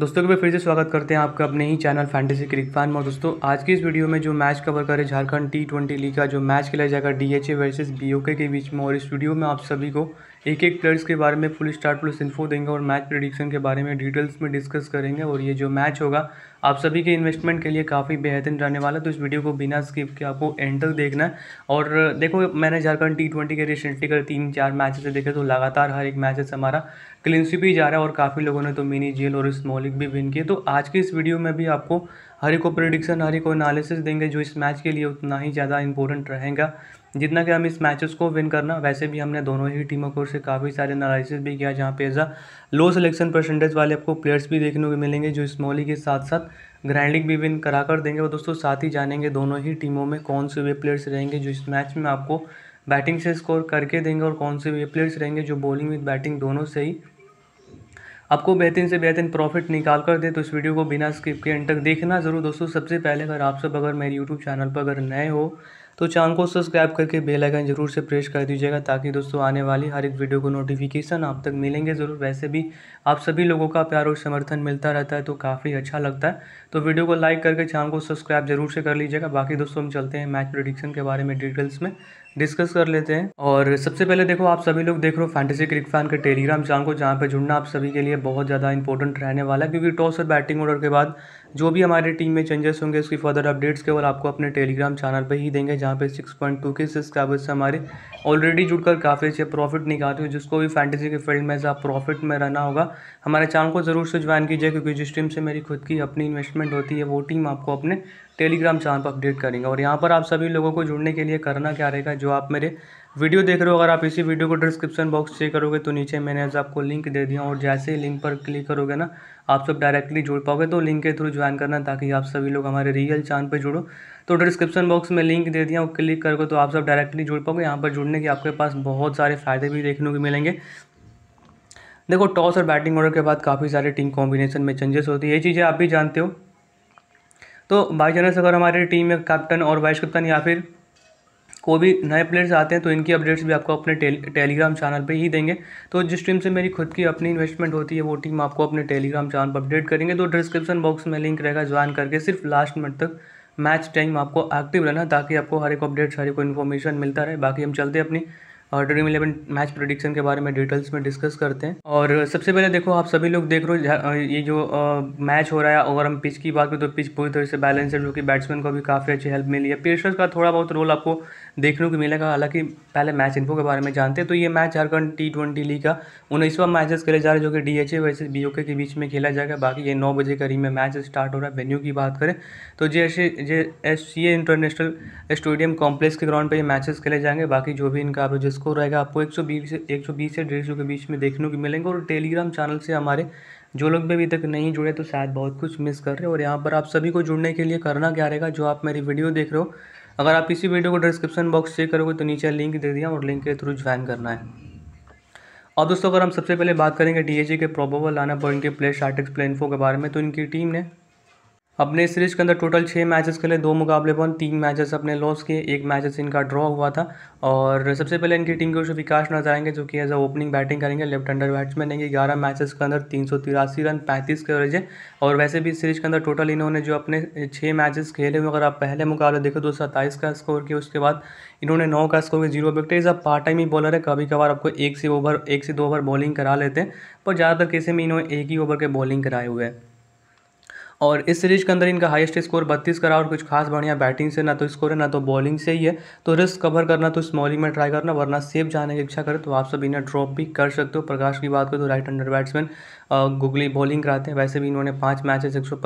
दोस्तों के फिर से स्वागत करते हैं आपका अपने ही चैनल फैंटेसी क्रिक फैन में दोस्तों आज की इस वीडियो में जो मैच कवर करें झारखंड टी ट्वेंटी लीग का जो मैच खेला जाएगा डी एच ए के बीच में और इस वीडियो में आप सभी को एक एक प्लेयर्स के बारे में फुल स्टार्ट प्लस इन्फो देंगे और मैच प्रिडिक्शन के बारे में डिटेल्स में डिस्कस करेंगे और ये जो मैच होगा आप सभी के इन्वेस्टमेंट के लिए काफ़ी बेहतरीन रहने वाला है तो इस वीडियो को बिना स्किप के आपको एंड तक देखना है और देखो मैंने झारखंड टी ट्वेंटी के रिसेंटली कर तीन चार से देखे तो लगातार हर एक मैचेस हमारा क्लीन ही जा रहा है और काफ़ी लोगों ने तो मिनी जेल और स्मॉलिक भी विन किए तो आज की इस वीडियो में भी आपको हर एक को प्रिडिक्शन हर एक को एनालिसिस देंगे जो इस मैच के लिए उतना ही ज़्यादा इंपॉर्टेंट रहेगा जितना कि हम इस मैचेस को विन करना वैसे भी हमने दोनों ही टीमों को से काफ़ी सारे एनालिसिस भी किया जहाँ पे एज लो सिलेक्शन परसेंटेज वाले आपको प्लेयर्स भी देखने को मिलेंगे जो स्मॉली के साथ साथ ग्राइंडिंग भी विन करा कर देंगे और दोस्तों साथ ही जानेंगे दोनों ही टीमों में कौन से वे प्लेयर्स रहेंगे जो इस मैच में आपको बैटिंग से स्कोर करके देंगे और कौन से वे प्लेयर्स रहेंगे जो बॉलिंग विद बैटिंग दोनों से ही आपको बेहतरीन से बेहतरीन प्रॉफिट निकाल कर दे तो इस वीडियो को बिना स्किप के एंड तक देखना ज़रूर दोस्तों सबसे पहले अगर आप सब अगर मेरे यूट्यूब चैनल पर अगर नए हो तो चैनल को सब्सक्राइब करके बेल आइकन जरूर से प्रेस कर दीजिएगा ताकि दोस्तों आने वाली हर एक वीडियो को नोटिफिकेशन आप तक मिलेंगे ज़रूर वैसे भी आप सभी लोगों का प्यार और समर्थन मिलता रहता है तो काफ़ी अच्छा लगता है तो वीडियो को लाइक करके चैनल को सब्सक्राइब जरूर से कर लीजिएगा बाकी दोस्तों हम चलते हैं मैच प्रोडिक्शन के बारे में डिटेल्स में डिस्कस कर लेते हैं और सबसे पहले देखो आप सभी लोग देख रहे हो फैंटेसी क्रिक फैन के टेलीग्राम चैनल को जहाँ पर जुड़ना आप सभी के लिए बहुत ज़्यादा इंपॉर्टेंट रहने वाला है क्योंकि टॉस और बैटिंग ऑर्डर के बाद जो भी हमारे टीम में चेंजेस होंगे उसकी फर्दर अपडेट्स केवल आपको अपने टेलीग्राम चैनल पर ही देंगे जहाँ पे six point two K subscribers से हमारे ऑलरेडी जुड़कर काफ़ी अच्छे प्रॉफिट निकालते हो जिसको भी फैंटेसी के फील्ड में आप प्रॉफिट में रहना होगा हमारे चैनल को ज़रूर से ज्वाइन कीजिए क्योंकि जिस टीम से मेरी खुद की अपनी इन्वेस्टमेंट होती है वो टीम आपको अपने टेलीग्राम चैनल पर अपडेट करेंगे और यहाँ पर आप सभी लोगों को जुड़ने के लिए करना क्या रहेगा जो आप मेरे वीडियो देख रहे हो अगर आप इसी वीडियो को डिस्क्रिप्शन बॉक्स चेक करोगे तो नीचे मैंने आपको लिंक दे दिया और जैसे ही लिंक पर क्लिक करोगे ना आप सब डायरेक्टली जुड़ पाओगे तो लिंक के थ्रू ज्वाइन करना ताकि आप सभी लोग हमारे रियल चैनल पर जुड़ो तो डिस्क्रिप्शन बॉक्स में लिंक दे दिया और क्लिक करोगे तो आप सब डायरेक्टली जुड़ पाओगे यहाँ पर जुड़ने के आपके पास बहुत सारे फ़ायदे भी देखने को मिलेंगे देखो टॉस और बैटिंग ऑर्डर के बाद काफ़ी सारे टीम कॉम्बिनेशन में चेंजेस होती है ये चीज़ें आप भी जानते हो तो बाई चांस अगर हमारी टीम में कैप्टन और वाइस कैप्टन या फिर कोई भी नए प्लेयर्स आते हैं तो इनकी अपडेट्स भी आपको अपने टेलीग्राम चैनल पे ही देंगे तो जिस टीम से मेरी खुद की अपनी इन्वेस्टमेंट होती है वो टीम आपको अपने टेलीग्राम चैनल पर अपडेट करेंगे तो डिस्क्रिप्शन बॉक्स में लिंक रहेगा ज्वाइन करके सिर्फ लास्ट मिनट तक मैच टाइम आपको एक्टिव रहना ताकि आपको हर एक अपडेट्स हर एक इन्फॉर्मेशन मिलता रहे बाकी हम चलते अपनी और ड्रीम इलेवन मैच प्रोडिक्शन के बारे में डिटेल्स में डिस्कस करते हैं और सबसे पहले देखो आप सभी लोग देख रहे हो ये जो मैच हो रहा है अगर हम पिच की बात करें तो पिच पूरी तरह से बैलेंस है जो कि बैट्समैन को भी काफ़ी अच्छी हेल्प मिली है पेशर्स का थोड़ा बहुत रोल आपको देखने को मिलेगा हालांकि पहले मैच इनको के बारे में जानते हैं तो ये match Jharkhand T twenty league का उन्नीसवा मैचेस खेले जा रहे हैं जो कि डी एच ए वैसे बी के बीच में खेला जाएगा बाकी ये नौ बजे करीब में मैच स्टार्ट हो रहा है वेन्यू की बात करें तो J S J S C international stadium complex के ग्राउंड पर ये मैचेस खेले जाएंगे बाकी जो भी इनका आप स्कोर रहेगा आपको एक सौ बीस से एक सौ बीस से डेढ़ सौ के बीच में देखने को मिलेंगे और टेलीग्राम चैनल से हमारे जो लोग भी अभी तक नहीं जुड़े तो शायद बहुत कुछ मिस कर रहे हो और यहाँ पर आप सभी को जुड़ने के लिए करना क्या रहेगा जो आप मेरी वीडियो देख रहे हो अगर आप इसी वीडियो को डिस्क्रिप्शन बॉक्स चेक करोगे तो नीचे लिंक दे दिया और लिंक के थ्रू ज्वाइन करना है और दोस्तों अगर हम सबसे पहले बात करेंगे डी के प्रोबोबल लाना पॉइंट के प्लेस आर्टिक्स इन्फो के बारे में तो इनकी टीम ने अपने सीरीज़ के अंदर टोटल छः मैचेस खेले दो मुकाबले पर तीन मैचेस अपने लॉस किए एक मैचेस इनका ड्रॉ हुआ था और सबसे पहले इनकी टीम के विकास नजर आएंगे जो कि एज अ ओपनिंग बैटिंग करेंगे लेफ्ट अंडर बैट्समैन रहेंगे ग्यारह मैचेस के अंदर तीन सौ तिरासी रन पैंतीस के एवरेज है और वैसे भी सीरीज के अंदर टोटल इन्होंने जो अपने छः मैचेस खेले हुए अगर आप पहले मुकाबले देखो दो सत्ताईस का स्कोर किया उसके बाद इन्होंने नौ का स्कोर किया zero wicket is a part time ही बॉलर है कभी कभार आपको एक से ओवर एक से दो ओवर बॉलिंग करा लेते हैं पर ज़्यादातर केसे में इन्होंने एक ही ओवर के बॉलिंग कराए हुए हैं और इस सीरीज़ के अंदर इनका हाईएस्ट स्कोर बत्तीस करा और कुछ खास बढ़िया बैटिंग से ना तो स्कोर है ना तो बॉलिंग से ही है तो रिस्क कवर करना तो स्मॉलिंग में ट्राई करना वरना सेफ जाने की इच्छा करें तो आप सब इन्हें ड्रॉप भी कर सकते हो प्रकाश की बात करें तो right hander batsman googly bowling कराते हैं वैसे भी इन्होंने पाँच मैचेस एक सौ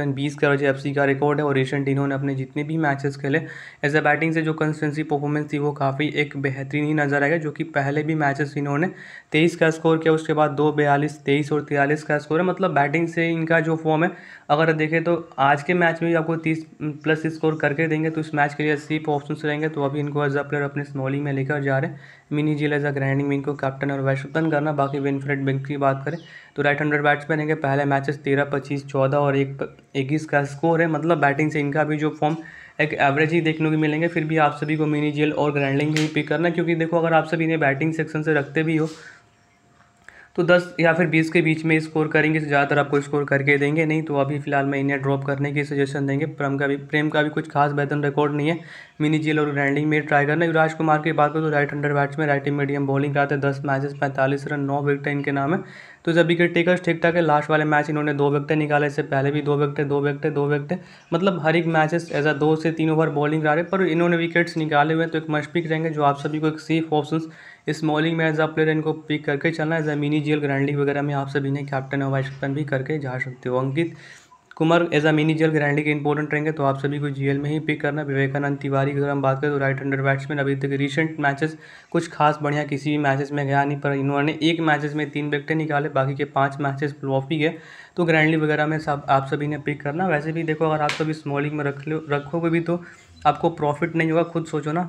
रन बीस करोड़ एफ का रिकॉर्ड है और रिसेंट इन्होंने अपने जितने भी मैचेस खेले एज अ बैटिंग से जो कंसिस्टेंसी परफॉर्मेंस थी वो काफ़ी एक बेहतरीन ही नजर आएगा जो कि पहले भी मैचेस इन्होंने तेईस का स्कोर किया उसके बाद दो बयालीस तेईस और तिरालीस का स्कोर है मतलब बैटिंग से इनका जो फॉर्म है अगर देखें तो आज के मैच में भी आपको तीस प्लस स्कोर करके देंगे तो इस मैच के लिए सीप ऑप्शन रहेंगे तो अभी इनको एज अ प्लेयर अपने स्मॉलिंग में लेकर जा रहे हैं mini GL as a grand league में इनको कैप्टन और वैश्वतन करना बाकी विनफ्रेड बिंक की बात करें तो राइट हंड्रेड बैट्समैन है पहले मैचेस तेरह पच्चीस चौदह और एक इक्कीस का स्कोर है मतलब बैटिंग से इनका भी जो फॉर्म एक एवरेज ही देखने को मिलेंगे फिर भी आप सभी को मिनी जेल और ग्रैंडिंग भी पिक करना क्योंकि देखो अगर आप सभी इन्हें बैटिंग सेक्शन से रखते भी हो तो 10 या फिर 20 के बीच में स्कोर करेंगे तो ज़्यादातर आपको स्कोर करके देंगे नहीं तो अभी फिलहाल मैं इन्हें ड्रॉप करने की सजेशन देंगे प्रेम का भी प्रेम का भी कुछ खास बेहतर रिकॉर्ड नहीं है मिनी जेल और ग्रैंडिंग में ट्राई करना युवराज कुमार की बात करो तो राइट हंडर बैट्स में राइट मीडियम बॉलिंग कराते हैं दस मैचेस पैंतालीस रन नौ विकटें इनके नाम है तो जब विकेट टेकर्स ठीक ठाक है लास्ट वाले मैच इन्होंने दो विकटें निकाले इससे पहले भी दो विकटें दो विकटें दो विकटें मतलब हर एक मैचेस एज अ दो से तीन ओवर बॉलिंग करा रहे पर इन्होंने विकेट्स निकाले हुए हैं तो एक मशफिक रहेंगे जो आप सभी को एक सेफ ऑप्शन स्मॉलिंग में एज अ प्लेयर इनको पिक करके चलना है मिनी जेल ग्रैंड लीग वगैरह में आप सभी ने कैप्टन और वाइस कैप्टन भी करके जा सकते हो Ankit Kumar as a mini GL grand के इंपॉर्टेंट रहेंगे तो आप सभी को जीएल में ही पिक करना विवेकानंद तिवारी की अगर हम बात करें तो राइट हंडर बैट्समैन अभी तक रिसेंट मैचेस कुछ खास बढ़िया किसी भी मैचेस में गया नहीं पर इन्होंने एक मैचेस में तीन विकटें निकाले बाकी के पांच मैचेस फ्लॉप ही गए तो ग्रैंडली वगैरह में सब आप सभी ने पिक करना वैसे भी देखो अगर आप सभी स्मॉलिंग में रख लो रखोगे भी तो आपको प्रॉफिट नहीं होगा खुद सोचो ना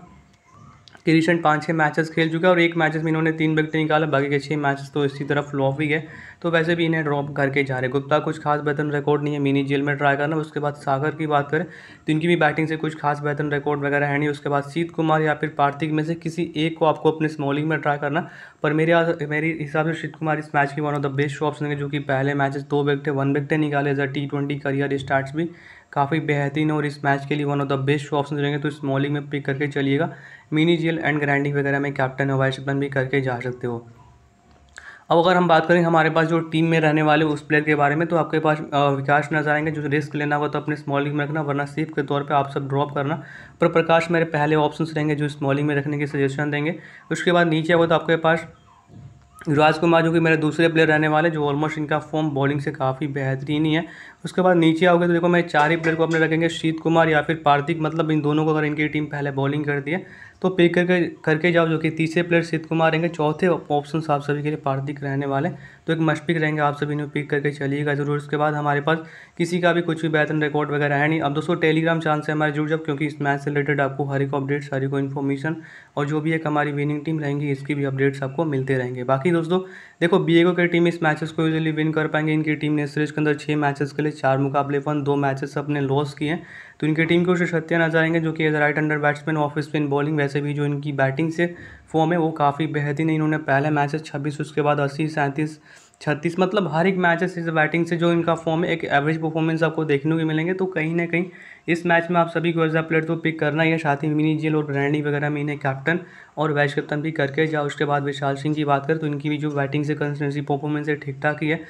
कि रिसेंट पाँच छः मैचेस खेल चुके हैं और एक मैचेस में इन्होंने तीन विकेट निकाला बाकी के छः मैचेस तो इसी तरफ फ्लॉप ही है तो वैसे भी इन्हें ड्रॉप करके जा रहे हैं गुप्ता कुछ खास बेहतर रिकॉर्ड नहीं है मिनी जेल में ट्राई करना उसके बाद सागर की बात करें तो इनकी भी बैटिंग से कुछ खास बेहतर रिकॉर्ड वगैरह है नहीं उसके बाद शीत कुमार या फिर पार्थिक में से किसी एक को आपको अपने स्मॉलिंग में ट्राई करना पर मेरे मेरे हिसाब से शीत कुमार इस मैच की one of the best option है जो कि पहले मैचेस दो विकटें वन विकटें निकाले as T twenty career start भी काफ़ी बेहतरीन और इस मैच के लिए one of the best option रहेंगे तो इस मॉलिंग में पिक करके चलिएगा मिनी जेल एंड ग्राइंडिंग वगैरह में कैप्टन वाइस कैप्टन भी करके जा सकते हो अब अगर हम बात करें हमारे पास जो टीम में रहने वाले उस प्लेयर के बारे में तो आपके पास विकास नजर आएंगे जो रिस्क लेना होगा तो अपने स्मॉलिंग में रखना वरना सेफ के तौर पे आप सब ड्रॉप करना पर प्रकाश मेरे पहले ऑप्शंस रहेंगे जो स्मॉलिंग में रखने के सजेशन देंगे उसके बाद नीचे होगा तो आपके पास युवराज कुमार जो कि मेरे दूसरे प्लेयर रहने वाले जो ऑलमोस्ट इनका फॉर्म बॉलिंग से काफ़ी बेहतरीन ही है उसके बाद नीचे आओगे तो देखो मैं चार ही प्लेयर को अपने रखेंगे शीत कुमार या फिर पार्थिक मतलब इन दोनों को अगर इनकी टीम पहले बॉलिंग कर दी है तो पिक करके करके जाओ जो कि तीसरे प्लेयर शीत कुमार रहेंगे चौथे ऑप्शन आप सभी के लिए पार्थिक रहने वाले तो एक मशपिक रहेंगे आप सभी ने पिक करके चलिएगा जरूर उसके बाद हमारे पास किसी का भी कुछ भी बेहतर रिकॉर्ड वगैरह है नहीं अब दोस्तों टेलीग्राम चैनल से हमारे जुड़ जाओ क्योंकि इस मैच से रिलेटेड आपको हर एक अपडेट्स हर को इन्फॉर्मेशन और जो भी एक हमारी विनिंग टीम रहेंगी इसकी भी अपडेट्स आपको मिलते रहेंगे बाकी दोस्तों देखो बी की टीम इस मैचेस को यूजली विन कर पाएंगे इनकी टीम ने सीरीज के अंदर छः मैचेस के लिए पहले चार मुकाबले वन दो मैचेस अपने लॉस किए हैं तो इनकी टीम को सत्या नजर आएंगे जो कि as right hander batsman off spin bowling वैसे भी जो इनकी बैटिंग से फॉर्म है वो काफ़ी बेहतरीन है इन्होंने पहले मैचेस छब्बीस उसके बाद अस्सी सैंतीस छत्तीस मतलब हर एक मैचेस इस बैटिंग से जो इनका फॉर्म है एक एवरेज परफॉर्मेंस आपको देखने को मिलेंगे तो कहीं ना कहीं इस मैच में आप सभी को एज प्लेयर तो पिक करना ही है साथ ही मिनी जेल और ब्रैंडी वगैरह में इन्हें कैप्टन और वाइस कैप्टन भी करके जाओ उसके बाद विशाल सिंह की बात करें तो इनकी भी जो बैटिंग से कंसिस्टेंसी परफॉर्मेंस है ठीक ठाक ही है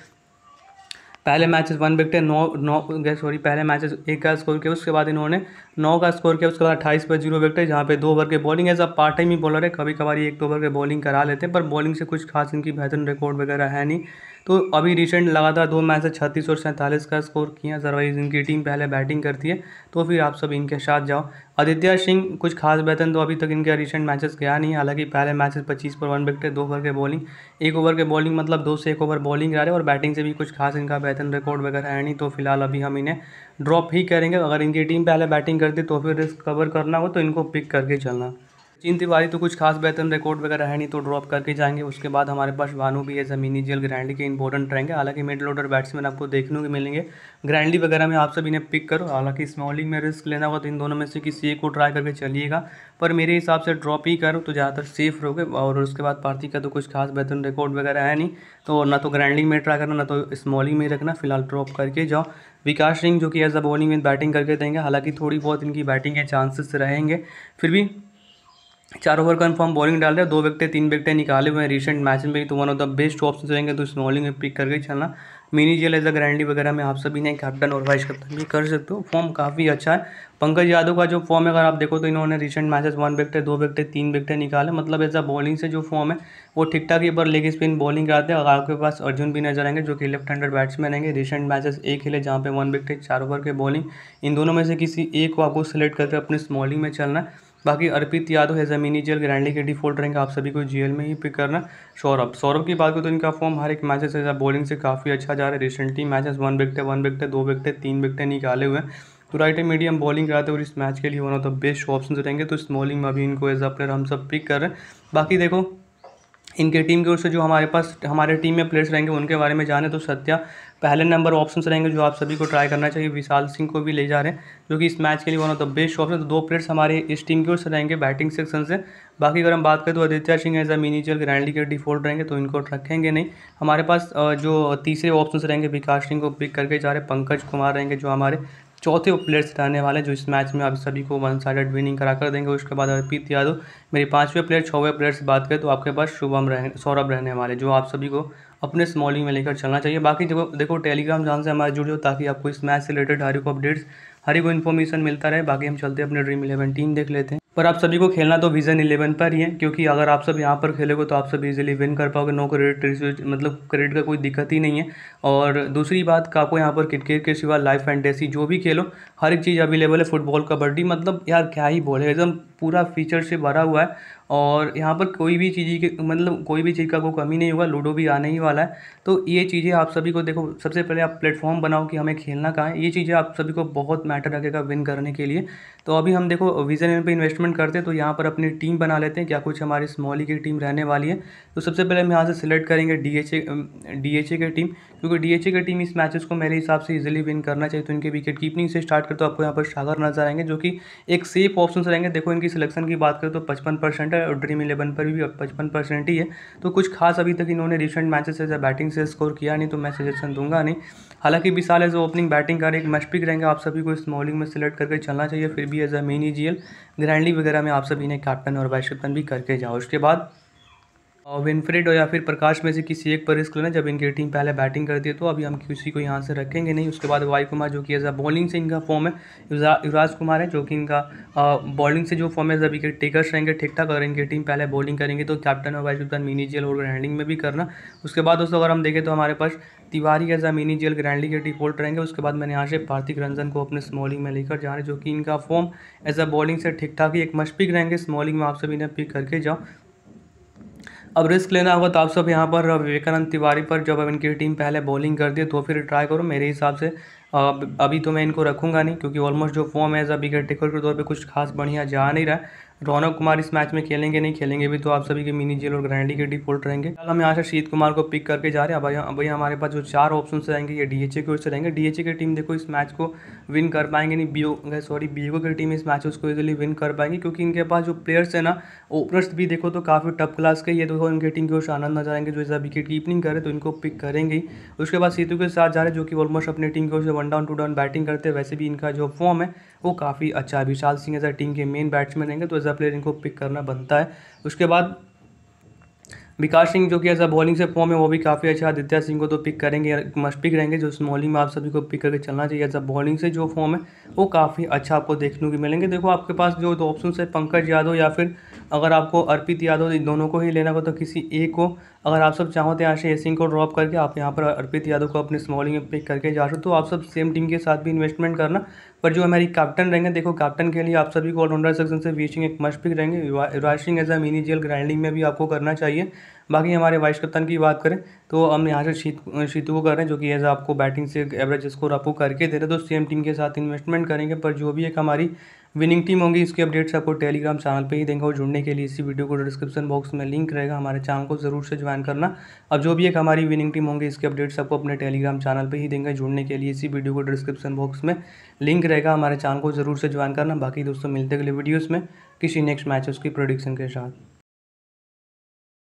पहले मैचेस वन विकेट नौ नौ सॉरी पहले मैचेस एक का स्कोर किया उसके बाद इन्होंने नौ का स्कोर किया उसके बाद अट्ठाईस पर जीरो विकेट जहाँ पे दो ओवर के bowling as a part time ही बॉलर है कभी कभार एक दो ओवर के बॉलिंग करा लेते हैं पर बॉलिंग से कुछ खास इनकी बेहतरीन रिकॉर्ड वगैरह है नहीं तो अभी रिसेंट लगातार दो मैच से छत्तीस और सैंतालीस का स्कोर किया सरवाइज इनकी टीम पहले बैटिंग करती है तो फिर आप सब इनके साथ जाओ आदित्य सिंह कुछ खास बेहतर तो अभी तक इनके रिसेंट मैचेस गया नहीं हालांकि पहले मैचेस पच्चीस पर वन विकटे दो ओवर के बॉलिंग एक ओवर के बॉलिंग मतलब दो से एक ओवर बॉलिंग करा रहे और बैटिंग से भी कुछ खास इनका बेहतर रिकॉर्ड वगैरह है नहीं तो फिलहाल अभी हम इन्हें ड्रॉप ही करेंगे अगर इनकी टीम पहले बैटिंग करती तो फिर रिस्क कवर करना हो तो इनको पिक करके चलना चीन तिवारी तो कुछ खास बेहतर रिकॉर्ड वगैरह है नहीं तो ड्रॉप करके जाएंगे उसके बाद हमारे पास वानू भी है ज़मीनी जेल ग्रैंडी के इंपॉर्टेंट रहेंगे हालांकि मिडिल ऑर्डर बैट्समैन आपको देखने को मिलेंगे ग्रैंडी वगैरह में आप सभी इन्हें पिक करो हालांकि स्मॉलिंग में रिस्क लेना होगा तो इन दोनों में से किसी एक को ट्राई करके चलिएगा पर मेरे हिसाब से ड्रॉप ही करो तो ज़्यादातर सेफ रहोगे और उसके बाद पार्थी का तो कुछ खास बेहतर रिकॉर्ड वगैरह है नहीं तो ना तो ग्रैंडिंग में ट्राई करना ना तो स्मॉलिंग में रखना फिलहाल ड्रॉप करके जाओ विकास सिंह जो कि एज अ बॉलिंग में बैटिंग करके देंगे हालांकि थोड़ी बहुत इनकी बैटिंग के चांसेस रहेंगे फिर भी चार ओवर कन्फर्म बॉलिंग डाल रहे हैं दो विकटे तीन विकटे निकाले हुए हैं रिसेंट मैच में भी तो one of the best option रहेंगे तो स्मॉलिंग में पिक करके चलना mini GL as a grand league वगैरह में आप सभी ने कैप्टन और वाइस कैप्टन भी कर सकते हो फॉर्म काफ़ी अच्छा है पंकज यादव का जो फॉर्म है अगर आप देखो तो इन्होंने रिसेंट मैचेस वन विकटे दो विकटे तीन विकटे निकाले मतलब एज अ बॉलिंग से जो फॉर्म है वो ठीक ठाक ही पर लेग स्पिन बॉलिंग कराते हैं आपके पास अर्जुन भी नजर आएंगे जो कि लेफ्ट हैंडेड बैट्समैन रहेंगे रिसेंट मैचेस एक खेले जहाँ पे वन विकटे चार ओवर के बॉलिंग इन दोनों में से किसी एक को आपको सेलेक्ट करके अपने स्मॉलिंग में चलना है बाकी अर्पित यादव है ज़मीनी जेल ग्रैंडली के डिफॉल्ट रहेंगे आप सभी को जेल में ही पिक करना सौरभ सौरभ की बात करें तो इनका फॉर्म हर एक मैचेस है बॉलिंग से काफ़ी अच्छा जा रहा है रिसेंटली मैचेस वन विकटे वन विकटे दो विकटे तीन विकटे निकाले हुए हैं तो राइट है मीडियम बॉलिंग कराते और इस मैच के लिए one of the best option रहेंगे तो इस बॉलिंग में अभी इनको एज अ प्लेयर हम सब पिक कर रहे हैं बाकी देखो इनके टीम की ओर से जो हमारे पास हमारे टीम में प्लेयर्स रहेंगे उनके बारे में जाने तो सत्या पहले नंबर ऑप्शंस रहेंगे जो आप सभी को ट्राई करना चाहिए विशाल सिंह को भी ले जा रहे हैं जो कि इस मैच के लिए one of the best option तो दो प्लेयर्स हमारे इस टीम की ओर से रहेंगे बैटिंग सेक्शन से बाकी अगर हम बात करें तो आदित्य सिंह एज अ मीनीचर ग्रैंडली के डिफॉल्ट रहेंगे तो इनको रखेंगे नहीं हमारे पास जो तीसरे ऑप्शन रहेंगे विकास सिंह को पिक करके जा रहे पंकज कुमार रहेंगे जो हमारे चौथे प्लेयर्स रहने वाले जो इस मैच में आप सभी को वन साइड विनिंग करा कर देंगे उसके बाद अर्पित यादव मेरे पाँचवें प्लेयर छवें प्लेयर से बात करें तो आपके पास शुभम रह सौरभ रहने वाले जो आप सभी को अपने स्मॉलिंग में लेकर चलना चाहिए बाकी जब देखो टेलीग्राम जान से हमारे जुड़े हो ताकि आपको इस मैच से रिलेटेड हर एक अपडेट्स हर एक इन्फॉर्मेशन मिलता रहे बाकी हम चलते हैं अपने ड्रीम इलेवन टीम देख लेते हैं और आप सभी को खेलना तो विज़न इलेवन पर ही है क्योंकि अगर आप सब यहाँ पर खेलोगे तो आप सब इजीली विन कर पाओगे नो क्रेडिट मतलब क्रेडिट का कोई दिक्कत ही नहीं है और दूसरी बात का आपको यहाँ पर क्रिकेट के सिवा लाइफ फैंटेसी जो भी खेलो हर एक चीज़ अवेलेबल है फुटबॉल कबड्डी मतलब यार क्या ही बोले एकदम पूरा फीचर से भरा हुआ है और यहाँ पर कोई भी चीज़ की मतलब कोई भी चीज़ का कोई कमी नहीं होगा लूडो भी आने ही वाला है तो ये चीज़ें आप सभी को देखो सबसे पहले आप प्लेटफॉर्म बनाओ कि हमें खेलना कहाँ है ये चीज़ें आप सभी को बहुत मैटर रखेगा विन करने के लिए तो अभी हम देखो विजन पर इन्वेस्टमेंट करते हैं तो यहाँ पर अपनी टीम बना लेते हैं क्या कुछ हमारी स्मॉली की टीम रहने वाली है तो सबसे पहले हम यहाँ से सिलेक्ट करेंगे डी एच ए की टीम क्योंकि डी एच ए की टीम इस मैचेस को मेरे हिसाब से इजीली विन करना चाहिए तो इनके विकेट कीपिंग से स्टार्ट करते तो आपको यहाँ पर सागर नजर आएंगे जो कि एक सेफ ऑप्शन रहेंगे देखो इनकी सिलेक्शन की बात करें तो पचपन परसेंट है है और ड्रीम इलेवन पर भी पचपन परसेंट ही है तो कुछ खास अभी तक इन्होंने रिसेंट मैचेस से बैटिंग से स्कोर किया नहीं तो मैं सजेशन दूंगा नहीं हालांकि विशाल एज ओपनिंग बैटिंग का एक मस्ट रहेंगे आप सभी को इस बॉलिंग में सिलेक्ट करके चलना चाहिए फिर भी as a mini G L grand league वगैरह में आप सभी ने कैप्टन और वाइस कैप्टन भी करके जाओ उसके बाद विनफ्रेड या फिर प्रकाश में से किसी एक पर रिस्क लेना जब इनकी टीम पहले बैटिंग करती है तो अभी हम किसी को यहाँ से रखेंगे नहीं उसके बाद वाई कुमार जो कि एज अ बॉलिंग से इनका फॉर्म है युवराज कुमार है जो कि इनका बॉलिंग से जो फॉर्म है जब विकेट टेकर्स रहेंगे ठीक ठाक अगर इनकी टीम पहले बॉलिंग करेंगे तो कैप्टन और वाइस कैप्टन मिनी जेल और ग्रैंडिंग में भी करना उसके बाद दोस्तों अगर हम देखें तो हमारे पास Tiwari as a mini GL ग्रैंडिंग के डिफॉल्ट रहेंगे उसके बाद मैंने यहाँ से कार्तिक रंजन को अपने स्मॉलिंग में लेकर जा रहे जो कि इनका फॉर्म एज अ बॉलिंग से ठीक ठाक ही एक मशपिक रहेंगे स्मॉलिंग में आप सभी ने पिक करके जाओ अब रिस्क लेना होगा तो आप सब यहाँ पर विवेकानंद तिवारी पर जब अब इनकी टीम पहले बॉलिंग कर दी तो फिर ट्राई करो मेरे हिसाब से अभी तो मैं इनको रखूँगा नहीं क्योंकि ऑलमोस्ट जो फॉर्म है जब अ विकेट टेकर के तौर पर कुछ खास बढ़िया जा नहीं रहा रौनक कुमार इस मैच में खेलेंगे नहीं खेलेंगे भी तो आप सभी के मिनी जेल और ग्रैंडी के डिफॉल्ट रहेंगे कल हम यहाँ से शीत कुमार को पिक करके जा रहे हैं अब भैया हमारे पास जो चार ऑप्शन रहेंगे ये डी एच ए से रहेंगे डीएचए की टीम देखो इस मैच को विन कर पाएंगे नहीं बीओ सॉरी बीओ की टीम इस मैच को इजिली विन कर पाएंगे क्योंकि इनके पास जो प्लेयर्स है ना ओपनर्स भी देखो तो काफ़ी टफ क्लास के ये देखो इनके टीम के ओर से आनंद नजर आएंगे जो इस विकेट कीपिंग करे तो इनको पिक करेंगे उसके बाद सीतू के साथ जा रहे जो कि ऑलमोस्ट अपनी टीम की ओर से one down two down batting करते हैं वैसे भी इनका जो फॉर्म है वो काफ़ी अच्छा है विशाल सिंह एज टीम के मेन बैट्समैन रहेंगे तो एज अ प्लेयर इनको पिक करना बनता है उसके बाद विकास सिंह जो कि एज अ बॉलिंग से फॉर्म है वो भी काफ़ी अच्छा आदित्य सिंह को तो पिक करेंगे मस्ट पिक रहेंगे जो बॉलिंग में आप सभी को पिक करके चलना चाहिए एज अ बॉलिंग से जो फॉर्म है वो काफ़ी अच्छा आपको देखने को मिलेंगे देखो आपके पास जो दो ऑप्शन है पंकज यादव या फिर अगर आपको अर्पित यादव इन दोनों को ही लेना हो तो किसी एक को अगर आप सब चाहो तो यहाँ से एसिंग को ड्रॉप करके आप यहाँ पर अर्पित यादव को अपने स्मॉलिंग में पिक करके जा सकते हो तो आप सब सेम टीम के साथ भी इन्वेस्टमेंट करना पर जो हमारी कैप्टन रहेंगे देखो कैप्टन के लिए आप सभी को ऑलराउंडर सेक्शन से वीचिंग एक मस्ट पिक रहेंगे राशिंग एज अ मिनी जेल ग्राइंडिंग में भी आपको करना चाहिए बाकी हमारे वाइस कप्तान की बात करें तो हम यहाँ से शीत शीतू को कर रहे हैं जो कि एज आपको बैटिंग से एवरेज स्कोर आपको करके दे रहे हैं तो सेम टीम के साथ इन्वेस्टमेंट करेंगे पर जो भी एक हमारी विनिंग टीम होगी इसके अपडेट्स आपको टेलीग्राम चैनल पे ही देंगे और जुड़ने के लिए इसी वीडियो को डिस्क्रिप्शन बॉक्स में लिंक रहेगा हमारे चैनल को ज़रूर से ज्वाइन करना अब जो भी एक हमारी विनिंग टीम होंगी इसके अपडेट्स आपको अपने टेलीग्राम चैनल पे ही देंगे जुड़ने के लिए इसी वीडियो को डिस्क्रिप्शन बॉक्स में लिंक रहेगा हमारे चैनल को ज़रूर से ज्वाइन करना बाकी दोस्तों मिलते अगले वीडियोज़ में किसी नेक्स्ट मैच उसकी प्रोडिक्शन के साथ